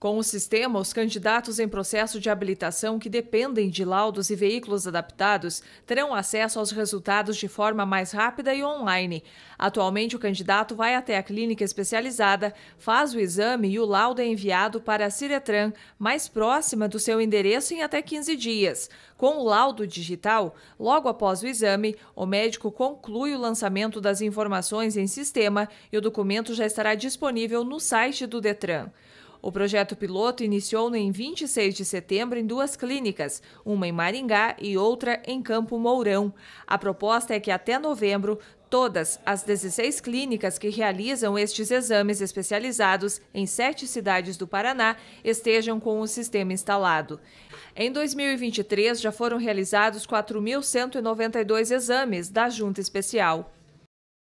Com o sistema, os candidatos em processo de habilitação que dependem de laudos e veículos adaptados terão acesso aos resultados de forma mais rápida e online. Atualmente, o candidato vai até a clínica especializada, faz o exame e o laudo é enviado para a Ciretran, mais próxima do seu endereço, em até 15 dias. Com o laudo digital, logo após o exame, o médico conclui o lançamento das informações em sistema e o documento já estará disponível no site do Detran. O projeto piloto iniciou em 26 de setembro em duas clínicas, uma em Maringá e outra em Campo Mourão. A proposta é que até novembro todas as 16 clínicas que realizam estes exames especializados em sete cidades do Paraná estejam com o sistema instalado. Em 2023, já foram realizados 4.192 exames da Junta Especial.